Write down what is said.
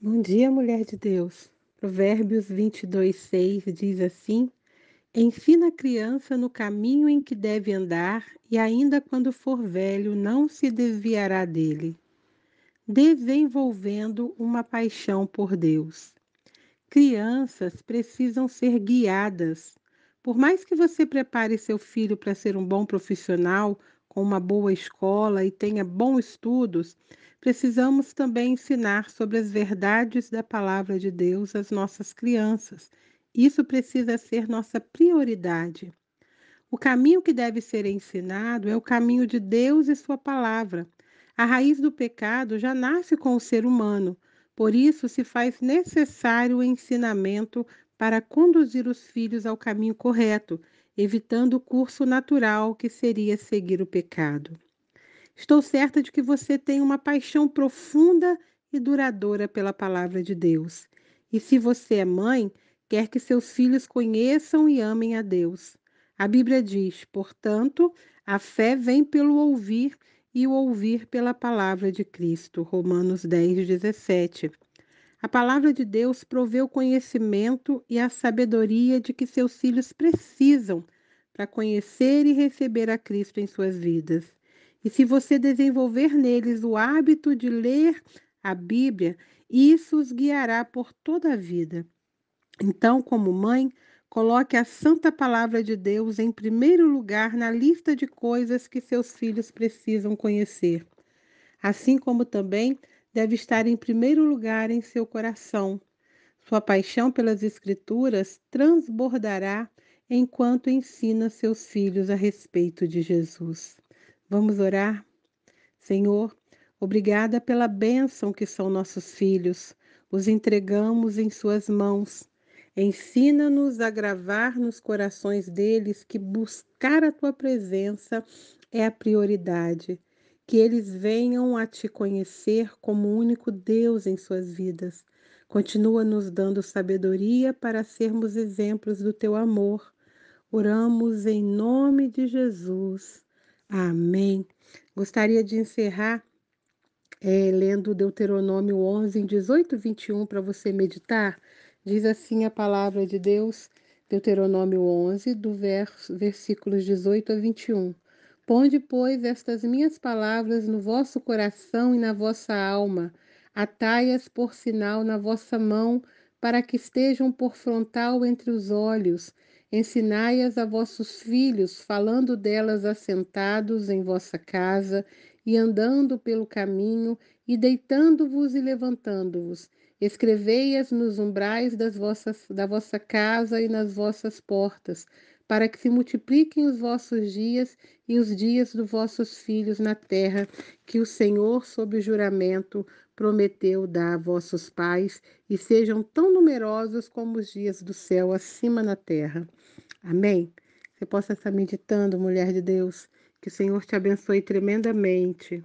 Bom dia, mulher de Deus. Provérbios 22, 6 diz assim: Ensina a criança no caminho em que deve andar, e ainda quando for velho, não se desviará dele. Desenvolvendo uma paixão por Deus. Crianças precisam ser guiadas. Por mais que você prepare seu filho para ser um bom profissional, com uma boa escola e tenha bons estudos, precisamos também ensinar sobre as verdades da palavra de Deus às nossas crianças. Isso precisa ser nossa prioridade. O caminho que deve ser ensinado é o caminho de Deus e Sua palavra. A raiz do pecado já nasce com o ser humano, por isso se faz necessário o ensinamento para conduzir os filhos ao caminho correto, evitando o curso natural que seria seguir o pecado. Estou certa de que você tem uma paixão profunda e duradoura pela palavra de Deus. E se você é mãe, quer que seus filhos conheçam e amem a Deus. A Bíblia diz, portanto, a fé vem pelo ouvir e o ouvir pela palavra de Cristo. Romanos 10, 17. A palavra de Deus provê o conhecimento e a sabedoria de que seus filhos precisam para conhecer e receber a Cristo em suas vidas. E se você desenvolver neles o hábito de ler a Bíblia, isso os guiará por toda a vida. Então, como mãe, coloque a santa palavra de Deus em primeiro lugar na lista de coisas que seus filhos precisam conhecer. Assim como também deve estar em primeiro lugar em seu coração. Sua paixão pelas Escrituras transbordará enquanto ensina seus filhos a respeito de Jesus. Vamos orar? Senhor, obrigada pela bênção que são nossos filhos. Os entregamos em Suas mãos. Ensina-nos a gravar nos corações deles que buscar a Tua presença é a prioridade. Que eles venham a Te conhecer como único Deus em suas vidas. Continua nos dando sabedoria para sermos exemplos do Teu amor. Oramos em nome de Jesus. Amém. Gostaria de encerrar é, lendo Deuteronômio 11, 18 e 21, para você meditar. Diz assim a palavra de Deus, Deuteronômio 11, do verso, versículos 18 a 21. Ponde, pois, estas minhas palavras no vosso coração e na vossa alma, atai-as por sinal na vossa mão, para que estejam por frontal entre os olhos, Ensinai-as a vossos filhos, falando delas assentados em vossa casa, e andando pelo caminho, e deitando-vos e levantando-vos. Escrevei-as nos umbrais das vossas, da vossa casa e nas vossas portas para que se multipliquem os vossos dias e os dias dos vossos filhos na terra, que o Senhor, sob o juramento, prometeu dar a vossos pais, e sejam tão numerosos como os dias do céu acima na terra. Amém? Você possa estar meditando, mulher de Deus. Que o Senhor te abençoe tremendamente.